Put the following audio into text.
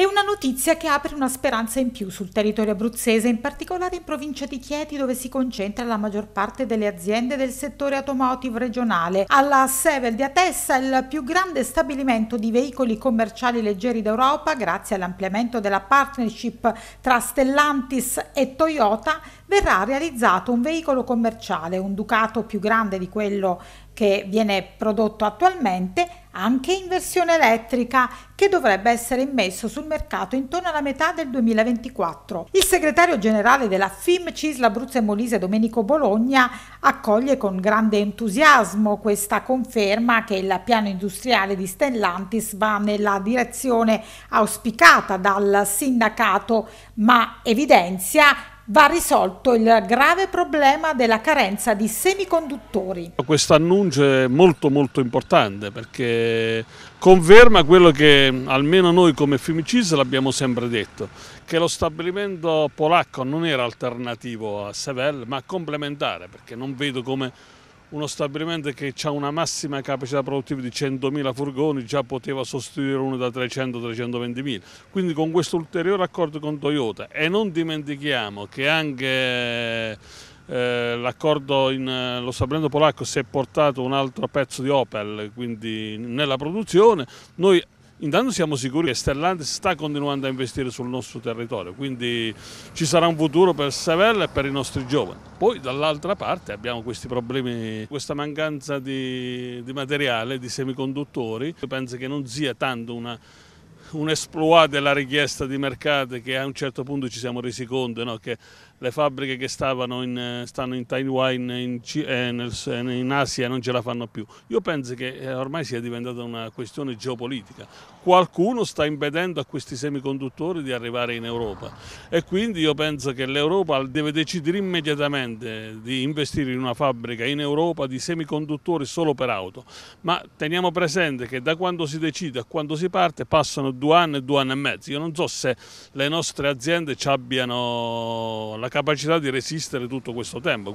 È una notizia che apre una speranza in più sul territorio abruzzese, in particolare in provincia di Chieti dove si concentra la maggior parte delle aziende del settore automotive regionale. Alla Sevel di Atessa, il più grande stabilimento di veicoli commerciali leggeri d'Europa, grazie all'ampliamento della partnership tra Stellantis e Toyota, verrà realizzato un veicolo commerciale, un Ducato più grande di quello che viene prodotto attualmente anche in versione elettrica che dovrebbe essere immesso sul mercato intorno alla metà del 2024. Il segretario generale della FIM Cisla Abruzzo e Molise Domenico Bologna accoglie con grande entusiasmo questa conferma che il piano industriale di Stellantis va nella direzione auspicata dal sindacato ma evidenzia va risolto il grave problema della carenza di semiconduttori. Questo annuncio è molto molto importante perché conferma quello che almeno noi come Fiumicisa l'abbiamo sempre detto, che lo stabilimento polacco non era alternativo a Sevelle ma complementare perché non vedo come uno stabilimento che ha una massima capacità produttiva di 100.000 furgoni già poteva sostituire uno da 300-320.000. Quindi con questo ulteriore accordo con Toyota e non dimentichiamo che anche eh, l'accordo in eh, lo stabilimento polacco si è portato un altro pezzo di Opel quindi nella produzione, noi intanto siamo sicuri che Stellantis sta continuando a investire sul nostro territorio, quindi ci sarà un futuro per Savella e per i nostri giovani. Poi dall'altra parte abbiamo questi problemi, questa mancanza di, di materiale, di semiconduttori, Io penso che non sia tanto una un esploit della richiesta di mercato che a un certo punto ci siamo resi conto no? che le fabbriche che stavano in, eh, stanno in Taiwan, in, in, eh, eh, in, Asia non ce la fanno più. Io penso che ormai sia diventata una questione geopolitica. Qualcuno sta impedendo a questi semiconduttori di arrivare in Europa e quindi io penso che l'Europa deve decidere immediatamente di investire in una fabbrica in Europa di semiconduttori solo per auto. Ma teniamo presente che da quando si decide a quando si parte passano due anni e due anni e mezzo. Io non so se le nostre aziende ci abbiano la capacità di resistere tutto questo tempo.